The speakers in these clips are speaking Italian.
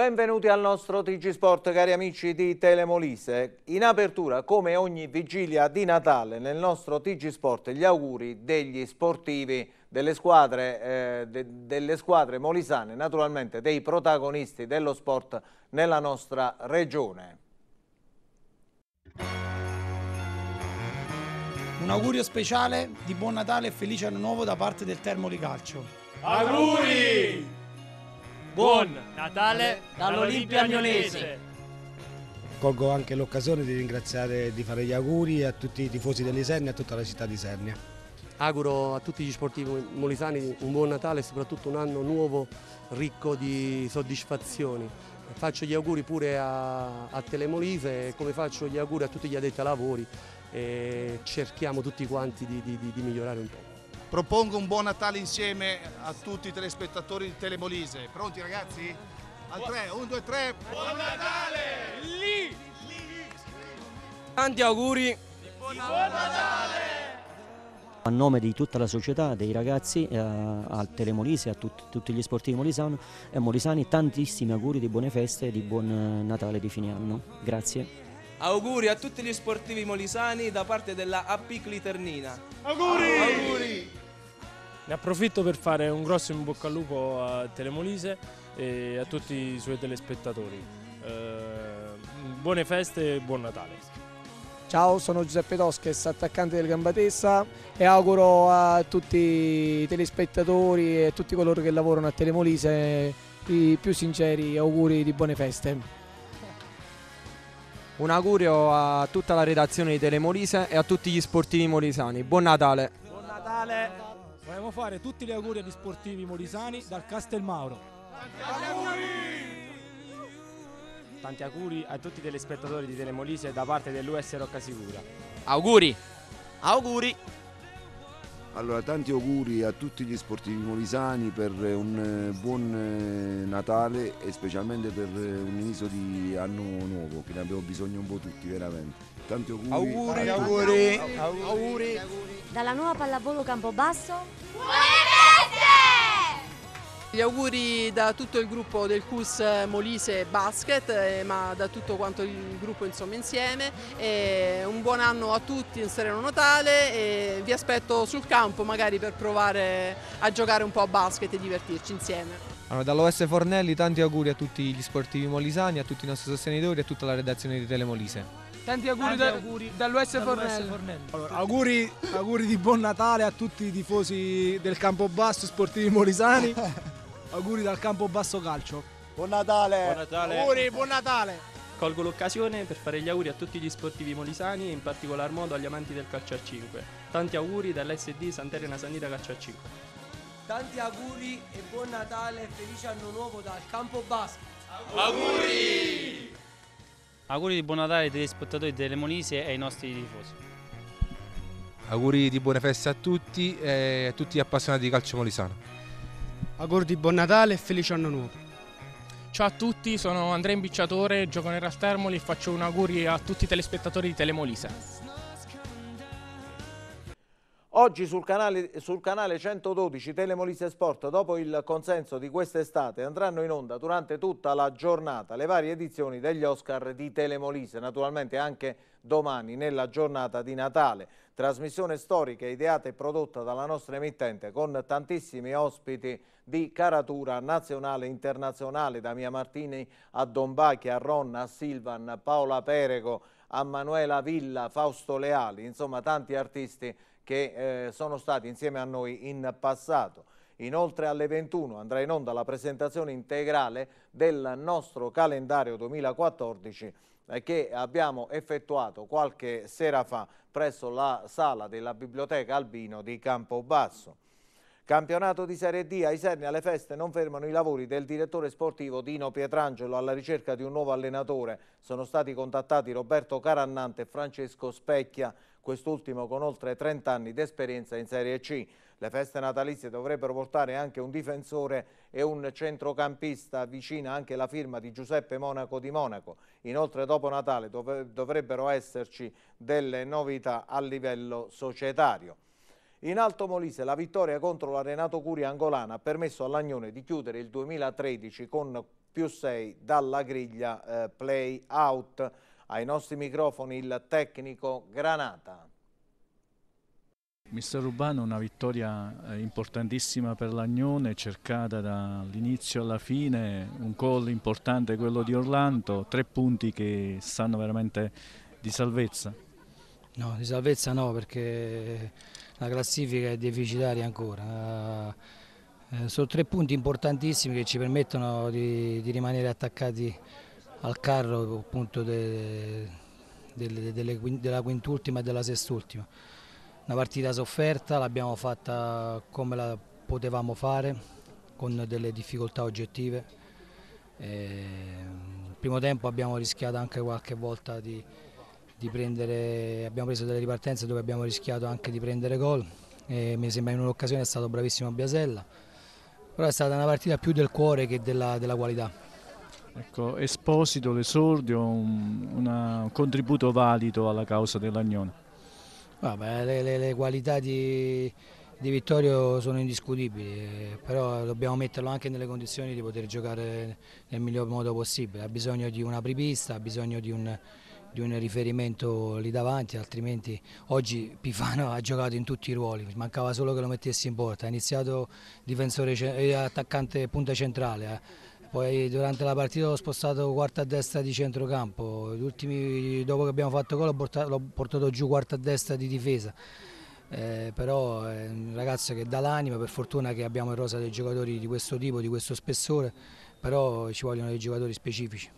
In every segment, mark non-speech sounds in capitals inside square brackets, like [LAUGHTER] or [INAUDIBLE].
Benvenuti al nostro TG Sport cari amici di Telemolise. In apertura come ogni vigilia di Natale nel nostro TG Sport gli auguri degli sportivi delle squadre, eh, de, delle squadre molisane, naturalmente dei protagonisti dello sport nella nostra regione. Un augurio speciale di buon Natale e felice anno nuovo da parte del Termoli Calcio. Auguri! Buon Natale dall'Olimpia Agnolese. Colgo anche l'occasione di ringraziare e di fare gli auguri a tutti i tifosi dell'Isernia e a tutta la città di Isernia. Auguro a tutti gli sportivi molisani un buon Natale e soprattutto un anno nuovo ricco di soddisfazioni. Faccio gli auguri pure a, a Telemolise come faccio gli auguri a tutti gli addetti ai lavori e eh, cerchiamo tutti quanti di, di, di migliorare un po'. Propongo un buon Natale insieme a tutti i telespettatori di Telemolise. Pronti ragazzi? Al 3, 1, 2, 3. Buon Natale! Lì! Lì! Tanti auguri! Di buon Natale! A nome di tutta la società, dei ragazzi, eh, al Telemolise, a tut, tutti gli sportivi molisano, eh, molisani, tantissimi auguri di buone feste e di buon eh, Natale di fine anno. Grazie. Auguri a tutti gli sportivi molisani da parte della AP Cliternina. Auguri! auguri! Ne approfitto per fare un grosso in bocca al lupo a Telemolise e a tutti i suoi telespettatori. Eh, buone feste e buon Natale. Ciao, sono Giuseppe Tosches, attaccante del Gambatessa e auguro a tutti i telespettatori e a tutti coloro che lavorano a Telemolise i più sinceri auguri di buone feste. Un augurio a tutta la redazione di Telemolise e a tutti gli sportivi molisani. Buon Natale! Buon Natale. Vogliamo fare tutti gli auguri agli sportivi molisani dal Castel Mauro. Tanti auguri! Tanti auguri a tutti i telespettatori di Telemolise da parte dell'US Rocca Sicura. Auguri! Auguri! Allora, tanti auguri a tutti gli sportivi molisani per un eh, buon eh, Natale e specialmente per eh, un inizio di anno nuovo, che ne abbiamo bisogno un po' tutti, veramente. Tanti auguri! Auguri! auguri. auguri. auguri. Dalla nuova pallavolo Campobasso. Buone feste! Gli auguri da tutto il gruppo del CUS Molise Basket, eh, ma da tutto quanto il gruppo insomma insieme. E un buon anno a tutti, in sereno Natale e vi aspetto sul campo magari per provare a giocare un po' a basket e divertirci insieme. Allora, dall'OS Fornelli tanti auguri a tutti gli sportivi molisani, a tutti i nostri sostenitori e a tutta la redazione di Telemolise. Tanti auguri, Tanti auguri dall'US, Fornello. Fornello. Allora, auguri, auguri, di buon Natale a tutti i tifosi del Campobasso Sportivi Morisani. [LAUGHS] auguri dal Campobasso Calcio. Buon Natale. Buon Natale. Auguri, buon Natale. Colgo l'occasione per fare gli auguri a tutti gli sportivi molisani e in particolar modo agli amanti del calcio a 5. Tanti auguri dall'SD Santerena Sanita Calcio a 5. Tanti auguri e buon Natale e felice anno nuovo dal Campobasso. Auguri! auguri! Auguri di buon Natale ai telespettatori delle Monisi e ai nostri tifosi. Auguri di buone feste a tutti e a tutti gli appassionati di calcio molisano. Auguri di buon Natale e felice anno nuovo. Ciao a tutti, sono Andrea Imbicciatore, gioco nel Rastermoli e faccio un auguri a tutti i telespettatori di Telemolise. Oggi sul canale, sul canale 112 Telemolise Sport, dopo il consenso di quest'estate, andranno in onda durante tutta la giornata le varie edizioni degli Oscar di Telemolise, naturalmente anche domani nella giornata di Natale. Trasmissione storica ideata e prodotta dalla nostra emittente con tantissimi ospiti di caratura nazionale e internazionale, da Mia Martini a Dombachi, a Ron, a Silvan, Paola Perego, a Manuela Villa, Fausto Leali, insomma tanti artisti che eh, sono stati insieme a noi in passato. Inoltre alle 21 andrà in onda la presentazione integrale del nostro calendario 2014 eh, che abbiamo effettuato qualche sera fa presso la sala della Biblioteca Albino di Campobasso. Campionato di Serie D, ai Serni alle feste non fermano i lavori del direttore sportivo Dino Pietrangelo alla ricerca di un nuovo allenatore. Sono stati contattati Roberto Carannante e Francesco Specchia quest'ultimo con oltre 30 anni di esperienza in Serie C. Le feste natalizie dovrebbero portare anche un difensore e un centrocampista, vicina anche la firma di Giuseppe Monaco di Monaco. Inoltre dopo Natale dovrebbero esserci delle novità a livello societario. In Alto Molise la vittoria contro l'Arenato Curia Angolana ha permesso all'Agnone di chiudere il 2013 con più 6 dalla griglia eh, play out. Ai nostri microfoni il tecnico Granata. Mister Urbano una vittoria eh, importantissima per l'Agnone, cercata dall'inizio alla fine, un gol importante quello di Orlando, tre punti che stanno veramente di salvezza. No, di salvezza no perché la classifica è deficitaria ancora. Eh, sono tre punti importantissimi che ci permettono di, di rimanere attaccati al carro appunto de, de, de, della quintultima e della sestultima. Una partita sofferta, l'abbiamo fatta come la potevamo fare, con delle difficoltà oggettive. nel primo tempo abbiamo rischiato anche qualche volta di, di prendere, abbiamo preso delle ripartenze dove abbiamo rischiato anche di prendere gol. E mi sembra in un'occasione è stato bravissimo Biasella, però è stata una partita più del cuore che della, della qualità. Ecco, Esposito, l'esordio, un, un contributo valido alla causa dell'Agnone. Ah, le, le, le, qualità di, di, Vittorio sono indiscutibili, però dobbiamo metterlo anche nelle condizioni di poter giocare nel miglior modo possibile. Ha bisogno di una apripista, ha bisogno di un, di un riferimento lì davanti, altrimenti oggi Pifano ha giocato in tutti i ruoli, mancava solo che lo mettessi in porta, ha iniziato difensore, eh, attaccante punta centrale. Poi durante la partita l'ho spostato quarta a destra di centrocampo, ultimi, dopo che abbiamo fatto gol l'ho portato giù quarta a destra di difesa. Eh, però è un ragazzo che dà l'anima, per fortuna che abbiamo in rosa dei giocatori di questo tipo, di questo spessore, però ci vogliono dei giocatori specifici.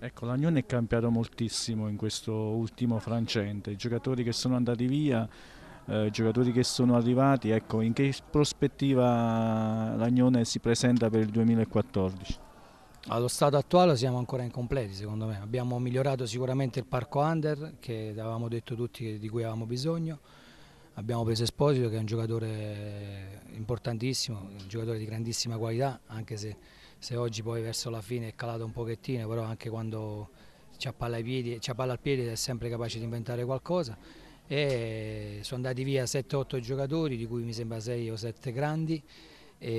Ecco, l'Agnone è cambiato moltissimo in questo ultimo francente, i giocatori che sono andati via, eh, i giocatori che sono arrivati, ecco, in che prospettiva l'Agnone si presenta per il 2014? Allo stato attuale siamo ancora incompleti secondo me, abbiamo migliorato sicuramente il parco under che avevamo detto tutti di cui avevamo bisogno, abbiamo preso Esposito che è un giocatore importantissimo, un giocatore di grandissima qualità anche se, se oggi poi verso la fine è calato un pochettino, però anche quando c'ha palla, piedi, palla al piede è sempre capace di inventare qualcosa e sono andati via 7-8 giocatori di cui mi sembra 6 o 7 grandi e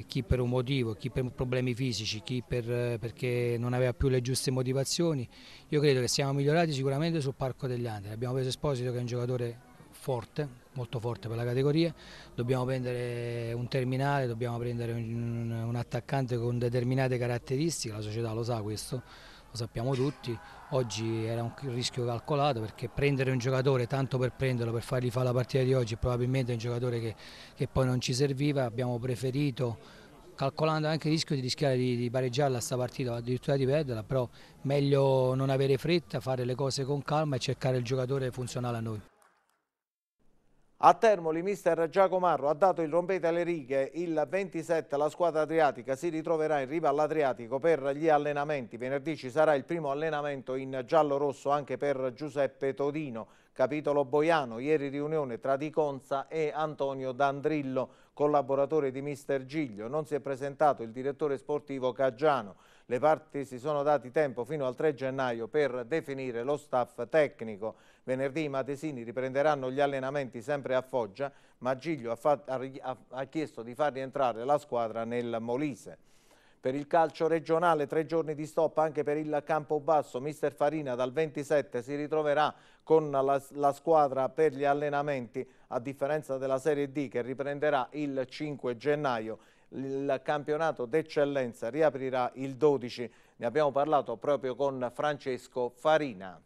eh, chi per un motivo, chi per problemi fisici, chi per, perché non aveva più le giuste motivazioni. Io credo che siamo migliorati sicuramente sul Parco degli Andri. Abbiamo preso Esposito che è un giocatore forte, molto forte per la categoria, dobbiamo prendere un terminale, dobbiamo prendere un, un attaccante con determinate caratteristiche, la società lo sa questo lo sappiamo tutti, oggi era un rischio calcolato perché prendere un giocatore tanto per prenderlo, per fargli fare la partita di oggi, probabilmente è un giocatore che, che poi non ci serviva, abbiamo preferito calcolando anche il rischio di rischiare di, di pareggiarla sta partita o addirittura di perderla, però meglio non avere fretta, fare le cose con calma e cercare il giocatore funzionale a noi. A Termoli, mister Giacomarro ha dato il rompete alle righe. Il 27 la squadra adriatica si ritroverà in riva all'Adriatico per gli allenamenti. Venerdì ci sarà il primo allenamento in giallo-rosso anche per Giuseppe Todino. Capitolo Boiano, ieri riunione tra Di Conza e Antonio D'Andrillo, collaboratore di mister Giglio. Non si è presentato il direttore sportivo Caggiano. Le parti si sono dati tempo fino al 3 gennaio per definire lo staff tecnico. Venerdì i matesini riprenderanno gli allenamenti sempre a Foggia, ma Giglio ha, fatto, ha, ha chiesto di far rientrare la squadra nel Molise. Per il calcio regionale tre giorni di stop anche per il Campobasso. Mister Farina dal 27 si ritroverà con la, la, squadra per gli allenamenti a differenza della Serie D che riprenderà il 5 gennaio. Il campionato d'eccellenza riaprirà il 12. Ne abbiamo parlato proprio con Francesco Farina.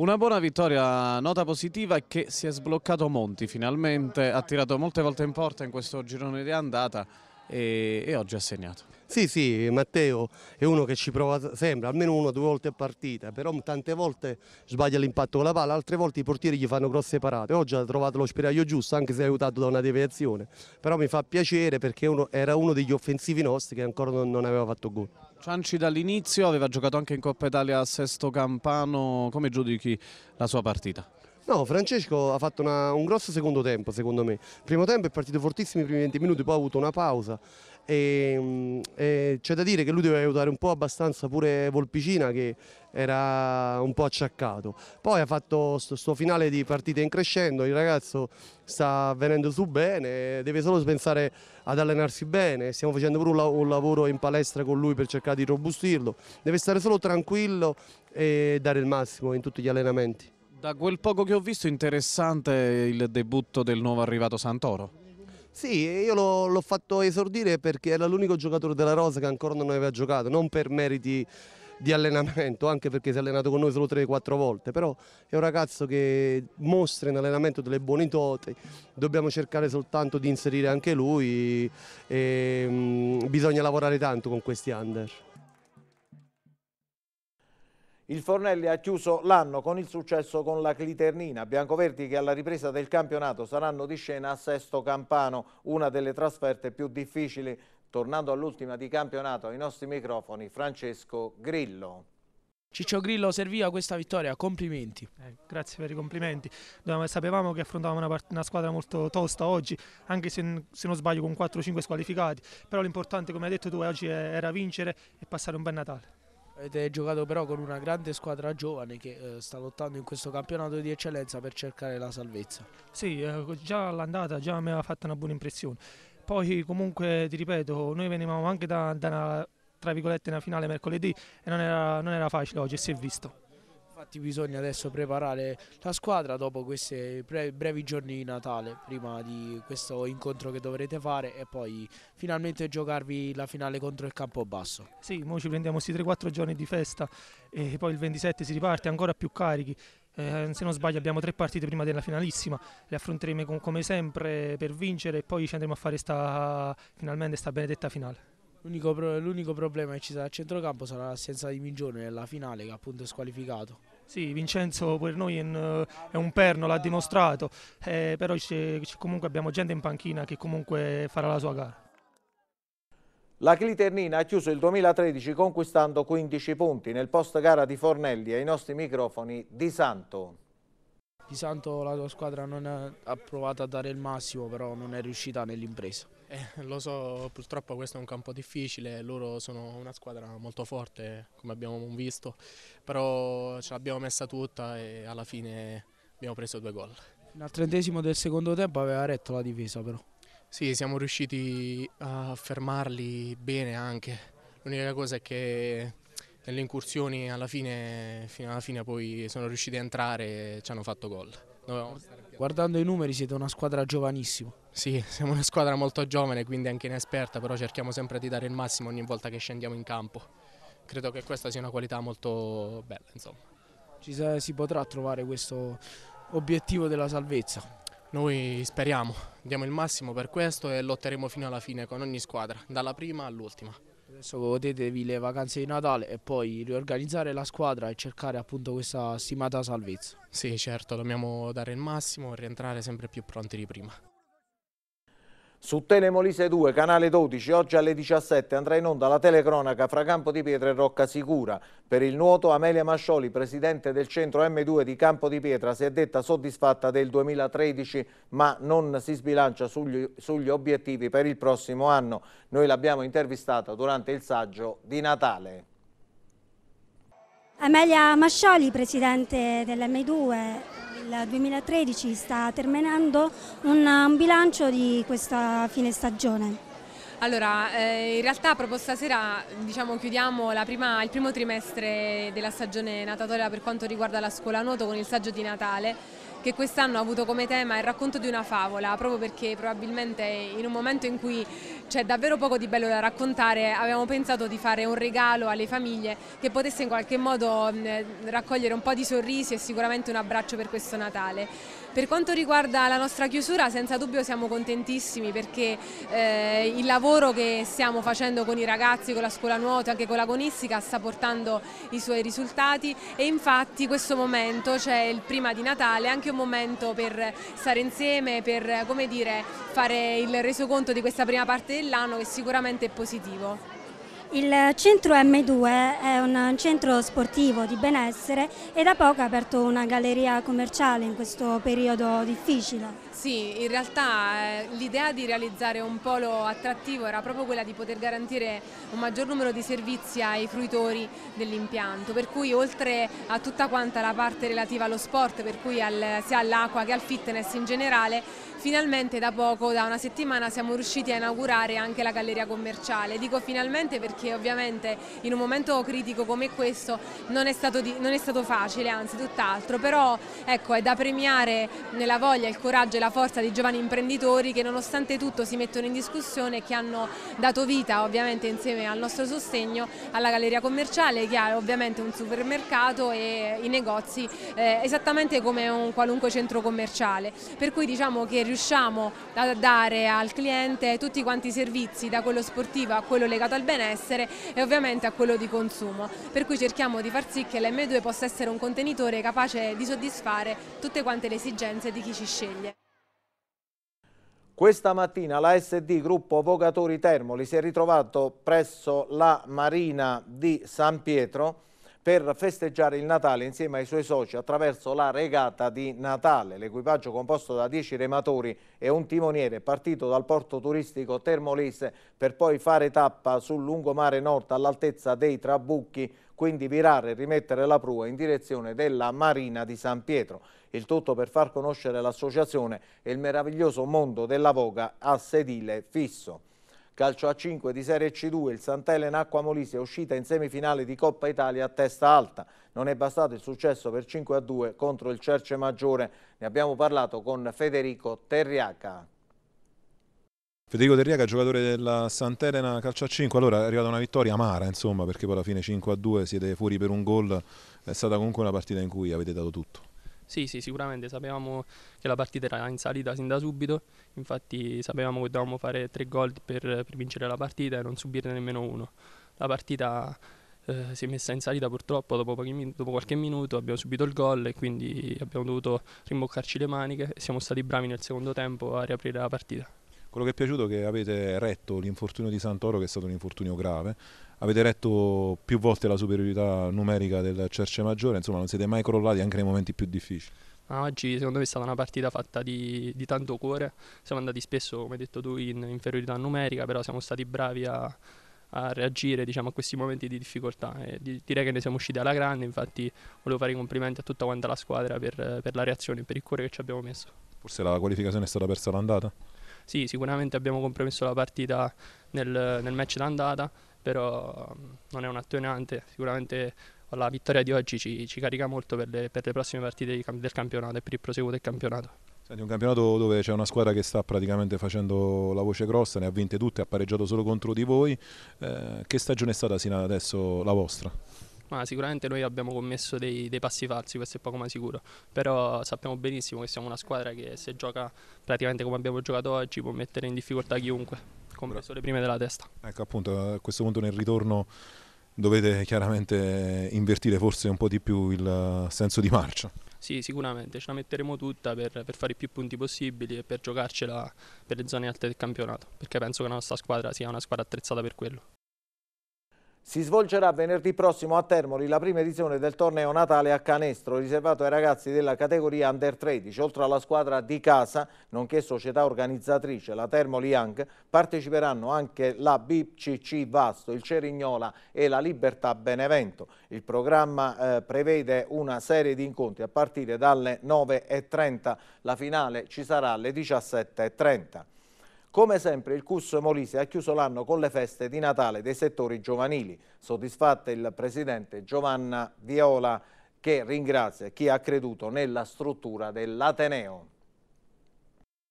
Una buona vittoria, nota positiva è che si è sbloccato Monti finalmente, ha tirato molte volte in porta in questo girone di andata e, e oggi ha segnato. Sì, sì, Matteo è uno che ci prova sempre, almeno una o due volte a partita, però tante volte sbaglia l'impatto con la palla, altre volte i portieri gli fanno grosse parate. Oggi ha trovato lo spiraglio giusto, anche se è aiutato da una deviazione, però mi fa piacere perché uno, era uno degli offensivi nostri che ancora non, non aveva fatto gol. Cianci dall'inizio aveva giocato anche in Coppa Italia a Sesto Campano, come giudichi la sua partita? No, Francesco ha fatto una, un grosso secondo tempo secondo me. Primo tempo è partito fortissimo i primi 20 minuti, poi ha avuto una pausa. E, mm, e c'è da dire che lui deve aiutare un po' abbastanza pure Volpicina che era un po' acciaccato. Poi ha fatto sto, sto finale di partita in crescendo, il ragazzo sta venendo su bene, deve solo pensare ad allenarsi bene, stiamo facendo pure un, la un lavoro in palestra con lui per cercare di robustirlo, deve stare solo tranquillo e dare il massimo in tutti gli allenamenti. Da quel poco che ho visto interessante il debutto del nuovo arrivato Santoro. Sì, io l'ho fatto esordire perché era l'unico giocatore della Rosa che ancora non aveva giocato, non per meriti di allenamento, anche perché si è allenato con noi solo 3-4 volte, però è un ragazzo che mostra in allenamento delle buone dote, dobbiamo cercare soltanto di inserire anche lui, e, mh, mm, bisogna lavorare tanto con questi under. Il Fornelli ha chiuso l'anno con il successo con la Cliternina. Biancoverdi che alla ripresa del campionato saranno di scena a Sesto Campano, una delle trasferte più difficili Tornando all'ultima di campionato, ai nostri microfoni Francesco Grillo. Ciccio Grillo serviva questa vittoria, complimenti. Eh, grazie per i complimenti, sapevamo che affrontavamo una, una squadra molto tosta oggi, anche se, se non sbaglio con 4-5 squalificati, però l'importante come hai detto tu oggi era vincere e passare un bel Natale. Avete giocato però con una grande squadra giovane che eh, sta lottando in questo campionato di eccellenza per cercare la salvezza. Sì, eh, già all'andata già mi aveva fatto una buona impressione poi comunque ti ripeto, noi venivamo anche da, da una, tra virgolette, una finale mercoledì e non era, non era facile oggi si è visto infatti bisogna adesso preparare la squadra dopo questi brevi giorni di Natale prima di questo incontro che dovrete fare e poi finalmente giocarvi la finale contro il Campobasso. Sì, noi ci prendiamo questi 3-4 giorni di festa e poi il 27 si riparte ancora più carichi eh, se non sbaglio abbiamo tre partite prima della finalissima, le affronteremo con, come sempre per vincere e poi ci andremo a fare sta, finalmente questa benedetta finale. L'unico, pro, problema che ci sarà a centrocampo sarà l'assenza di Migione nella finale che appunto è squalificato. Sì, Vincenzo per noi è un, è un perno, l'ha dimostrato, eh, però comunque abbiamo gente in panchina che comunque farà la sua gara. La Cliternina ha chiuso il 2013 conquistando 15 punti nel post gara di Fornelli ai nostri microfoni Di Santo. Di Santo la tua squadra non ha provato a dare il massimo però non è riuscita nell'impresa. Eh, lo so, purtroppo questo è un campo difficile, loro sono una squadra molto forte come abbiamo visto, però ce l'abbiamo messa tutta e alla fine abbiamo preso due gol. Al trentesimo del secondo tempo aveva retto la difesa però. Sì, siamo riusciti a fermarli bene anche. L'unica cosa è che nelle incursioni alla fine, fino alla fine poi sono riusciti a entrare e ci hanno fatto gol. Guardando i numeri siete una squadra giovanissima. Sì, [LAUGHS] siamo una squadra molto giovane, quindi anche inesperta, però cerchiamo sempre di dare il massimo ogni volta che scendiamo in campo. Credo che questa sia una qualità molto bella, insomma. Ci si potrà trovare questo obiettivo della salvezza? Noi speriamo, diamo il massimo per questo e lotteremo fino alla fine con ogni squadra, dalla prima all'ultima. Adesso godetevi le vacanze di Natale e poi riorganizzare la squadra e cercare appunto questa stimata salvezza. Sì certo, dobbiamo dare il massimo e rientrare sempre più pronti di prima. Su Telemolise 2, canale 12, oggi alle 17 andrà in onda la telecronaca fra Campo di Pietra e Rocca Sicura. Per il nuoto Amelia Mascioli, presidente del centro M2 di Campo di Pietra, si è detta soddisfatta del 2013 ma non si sbilancia sugli, sugli obiettivi per il prossimo anno. Noi l'abbiamo intervistata durante il saggio di Natale. Amelia Mascioli, presidente dell'M2, il 2013 sta terminando un bilancio di questa fine stagione. Allora, eh, in realtà proprio stasera diciamo, chiudiamo prima, il primo trimestre della stagione natatoria per quanto riguarda la scuola nuoto con il saggio di Natale che quest'anno ha avuto come tema il racconto di una favola, proprio perché probabilmente in un momento in cui c'è davvero poco di bello da raccontare, abbiamo pensato di fare un regalo alle famiglie che potesse in qualche modo raccogliere un po' di sorrisi e sicuramente un abbraccio per questo Natale. Per quanto riguarda la nostra chiusura, senza dubbio siamo contentissimi perché eh, il lavoro che stiamo facendo con i ragazzi, con la scuola nuoto, e anche con l'agonistica sta portando i suoi risultati e infatti questo momento, cioè il prima di Natale, è anche un momento per stare insieme, per dire, fare il resoconto di questa prima parte dell'anno che sicuramente è positivo. Il centro M2 è un centro sportivo di benessere e da poco ha aperto una galleria commerciale in questo periodo difficile. Sì, in realtà eh, l'idea di realizzare un polo attrattivo era proprio quella di poter garantire un maggior numero di servizi ai fruitori dell'impianto, per cui oltre a tutta quanta la parte relativa allo sport, per cui al, sia all'acqua che al fitness in generale, Finalmente da poco, da una settimana, siamo riusciti a inaugurare anche la galleria commerciale. Dico finalmente perché ovviamente in un momento critico come questo non è stato, di, non è stato facile, anzi tutt'altro, però ecco, è da premiare la voglia, il coraggio e la forza di giovani imprenditori che nonostante tutto si mettono in discussione e che hanno dato vita ovviamente insieme al nostro sostegno alla galleria commerciale che ha ovviamente un supermercato e i negozi eh, esattamente come un qualunque centro commerciale. Per cui diciamo che riusciamo a dare al cliente tutti quanti i servizi, da quello sportivo a quello legato al benessere e ovviamente a quello di consumo. Per cui cerchiamo di far sì che l'M2 possa essere un contenitore capace di soddisfare tutte quante le esigenze di chi ci sceglie. Questa mattina la SD Gruppo Vogatori Termoli si è ritrovato presso la Marina di San Pietro per festeggiare il Natale insieme ai suoi soci attraverso la regata di Natale. L'equipaggio composto da 10 rematori e un timoniere è partito dal porto turistico Termolese per poi fare tappa sul lungomare nord all'altezza dei Trabucchi quindi virare e rimettere la prua in direzione della Marina di San Pietro. Il tutto per far conoscere l'associazione e il meraviglioso mondo della voga a sedile fisso. Calcio a 5 di Serie C2, il Sant'Elena Acqua Molise è uscita in semifinale di Coppa Italia a testa alta. Non è bastato il successo per 5 a 2 contro il Cerce Maggiore. Ne abbiamo parlato con Federico Terriaca. Federico Terriaca, giocatore della Sant'Elena calcio a 5, allora è arrivata una vittoria amara insomma perché poi alla fine 5 a 2 siete fuori per un gol, è stata comunque una partita in cui avete dato tutto. Sì, sì, sicuramente sapevamo che la partita era in salita sin da subito, infatti sapevamo che dovevamo fare tre gol per, per vincere la partita e non subire nemmeno uno. La partita eh, si è messa in salita purtroppo dopo, pochi, dopo, qualche minuto abbiamo subito il gol e quindi abbiamo dovuto rimboccarci le maniche e siamo stati bravi nel secondo tempo a riaprire la partita. Quello che è piaciuto è che avete retto l'infortunio di Santoro, che è stato un infortunio grave, avete retto più volte la superiorità numerica del Cerce Maggiore, insomma non siete mai crollati anche nei momenti più difficili. oggi secondo me è stata una partita fatta di, di, tanto cuore, siamo andati spesso, come hai detto tu, in inferiorità numerica, però siamo stati bravi a, a reagire diciamo, a questi momenti di difficoltà e di, direi che ne siamo usciti alla grande, infatti volevo fare i complimenti a tutta quanta la squadra per, per la reazione, e per il cuore che ci abbiamo messo. Forse la qualificazione è stata persa l'andata? sì, sicuramente abbiamo compromesso la partita nel, nel match d'andata, però mm, non è un attenuante, sicuramente la vittoria di oggi ci, ci carica molto per le, per le, prossime partite del campionato e per il proseguo del campionato. Senti, un campionato dove c'è una squadra che sta praticamente facendo la voce grossa, ne ha vinte tutte, ha pareggiato solo contro di voi. Eh, che stagione è stata sino ad adesso la vostra? ma sicuramente noi abbiamo commesso dei, dei passi falsi, questo è poco ma sicuro, però sappiamo benissimo che siamo una squadra che se gioca praticamente come abbiamo giocato oggi può mettere in difficoltà chiunque, compreso le prime della testa. Ecco appunto, a questo punto nel ritorno dovete chiaramente invertire forse un po' di più il senso di marcia. Sì, sicuramente, ce la metteremo tutta per, per, fare i più punti possibili e per giocarcela per le zone alte del campionato, perché penso che la nostra squadra sia una squadra attrezzata per quello. Si svolgerà venerdì prossimo a Termoli la prima edizione del torneo Natale a Canestro riservato ai ragazzi della categoria Under 13. Oltre alla squadra di casa, nonché società organizzatrice, la Termoli Young, parteciperanno anche la BCC Vasto, il Cerignola e la Libertà Benevento. Il programma eh, prevede una serie di incontri a partire dalle 9.30. La finale ci sarà alle 17.30. Come sempre il CUS Molise ha chiuso l'anno con le feste di Natale dei settori giovanili. Soddisfatta il presidente Giovanna Viola che ringrazia chi ha creduto nella struttura dell'Ateneo.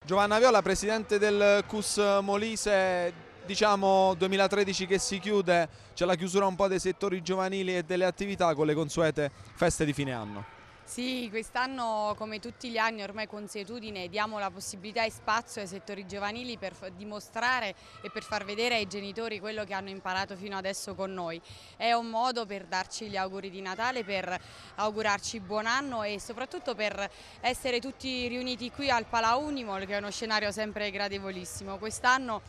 Giovanna Viola, presidente del CUS Molise, diciamo 2013 che si chiude, c'è la chiusura un po' dei settori giovanili e delle attività con le consuete feste di fine anno. Sì, quest'anno come tutti gli anni ormai consuetudine diamo la possibilità e spazio ai settori giovanili per dimostrare e per far vedere ai genitori quello che hanno imparato fino adesso con noi. È un modo per darci gli auguri di Natale, per augurarci buon anno e soprattutto per essere tutti riuniti qui al Pala Unimol che è uno scenario sempre gradevolissimo. Quest'anno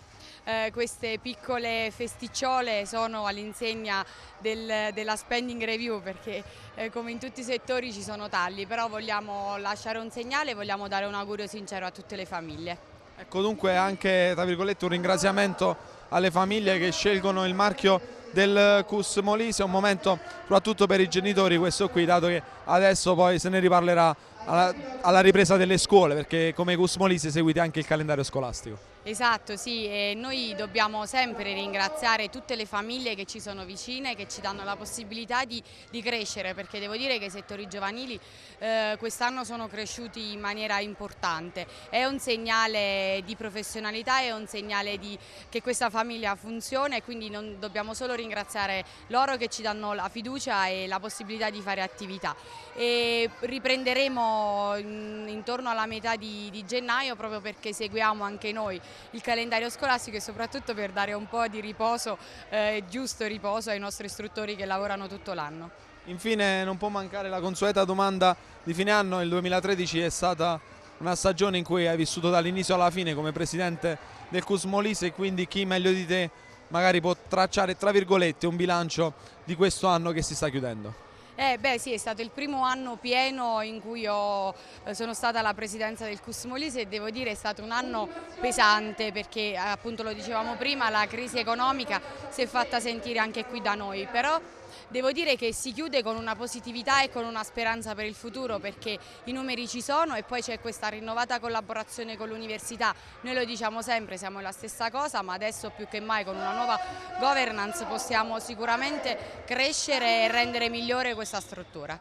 eh, queste piccole festicciole sono all'insegna del, della spending review perché eh, come in tutti i settori ci sono tagli, però vogliamo lasciare un segnale e vogliamo dare un augurio sincero a tutte le famiglie. Ecco dunque anche un ringraziamento alle famiglie che scelgono il marchio del Cus Molise, un momento soprattutto per i genitori questo qui, dato che adesso poi se ne riparlerà alla, alla ripresa delle scuole, perché come Cus Molise seguite anche il calendario scolastico. Esatto, sì, e noi dobbiamo sempre ringraziare tutte le famiglie che ci sono vicine, che ci danno la possibilità di, di crescere, perché devo dire che i settori giovanili eh, quest'anno sono cresciuti in maniera importante. È un segnale di professionalità, è un segnale di, che questa famiglia funziona e quindi non, dobbiamo solo ringraziare loro che ci danno la fiducia e la possibilità di fare attività. E riprenderemo in, mm, intorno alla metà di, di gennaio proprio perché seguiamo anche noi il calendario scolastico e soprattutto per dare un po' di riposo, eh, giusto riposo ai nostri istruttori che lavorano tutto l'anno. Infine non può mancare la consueta domanda di fine anno, il 2013 è stata una stagione in cui hai vissuto dall'inizio alla fine come presidente del Cusmolise e quindi chi meglio di te magari può tracciare tra virgolette un bilancio di questo anno che si sta chiudendo. Eh, beh sì, è stato il primo anno pieno in cui ho, eh, sono stata alla presidenza del CUS Molise e devo dire è stato un anno pesante perché eh, appunto lo dicevamo prima la crisi economica si è fatta sentire anche qui da noi, però Devo dire che si chiude con una positività e con una speranza per il futuro perché i numeri ci sono e poi c'è questa rinnovata collaborazione con l'università. Noi lo diciamo sempre, siamo la stessa cosa, ma adesso più che mai con una nuova governance possiamo sicuramente crescere e rendere migliore questa struttura.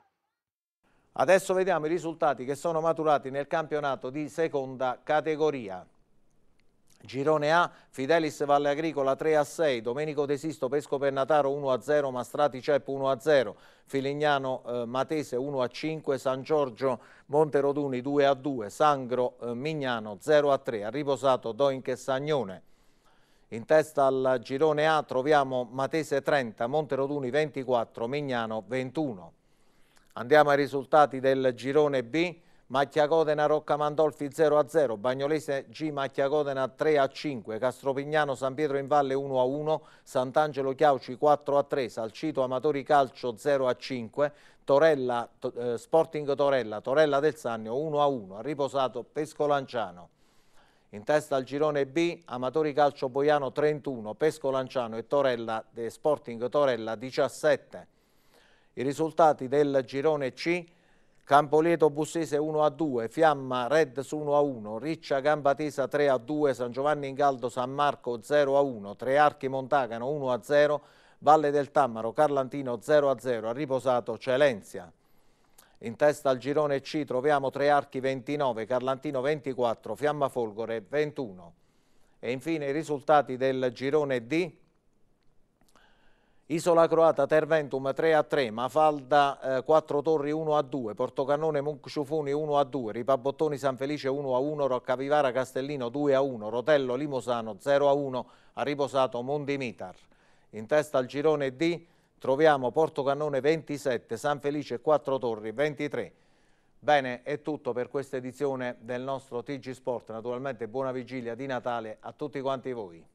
Adesso vediamo i risultati che sono maturati nel campionato di seconda categoria. Girone A, Fidelis Valle Agricola 3 a 6, Domenico De Sisto Pesco Pernataro 1 a 0, Mastrati Cep 1 a 0, Filignano eh, Matese 1 a 5, San Giorgio Monteroduni 2 a 2, Sangro eh, Mignano 0 a 3, a riposato e Sagnone. In testa al girone A troviamo Matese 30, Monteroduni 24, Mignano 21. Andiamo ai risultati del girone B. Macchiacodena Rocca Mandolfi 0-0, a Bagnolese G Macchiacodena 3-5, a Castropignano San Pietro in Valle 1-1, a Sant'Angelo Chiauci 4-3, a Salcito Amatori Calcio 0-5, a Torella, eh, Sporting Torella, Torella del Sannio 1-1, a ha riposato Lanciano. In testa al girone B, Amatori Calcio Boiano 31, Pesco Lanciano e Torella, Sporting Torella 17. I risultati del girone C Campolieto Bussese 1 a 2, Fiamma Reds 1 a 1, Riccia Gambatesa 3 a 2, San Giovanni in Galdo San Marco 0 a 1, Tre Archi Montagano 1 a 0, Valle del Tammaro Carlantino 0 a 0, a riposato Celenzia. In testa al girone C troviamo Tre Archi 29, Carlantino 24, Fiamma Folgore 21. E infine i risultati del girone D. Isola Croata Terventum 3 a 3, Mafalda eh, 4 Torri 1 a 2, Portocannone Munciufuni 1 a 2, Ripabottoni San Felice 1 a 1, Roccavivara Castellino 2 a 1, Rotello Limosano 0 a 1, ha riposato Mondi Mitar. In testa al girone D troviamo Portocannone 27, San Felice 4 Torri 23. Bene, è tutto per questa edizione del nostro TG Sport. Naturalmente buona vigilia di Natale a tutti quanti voi.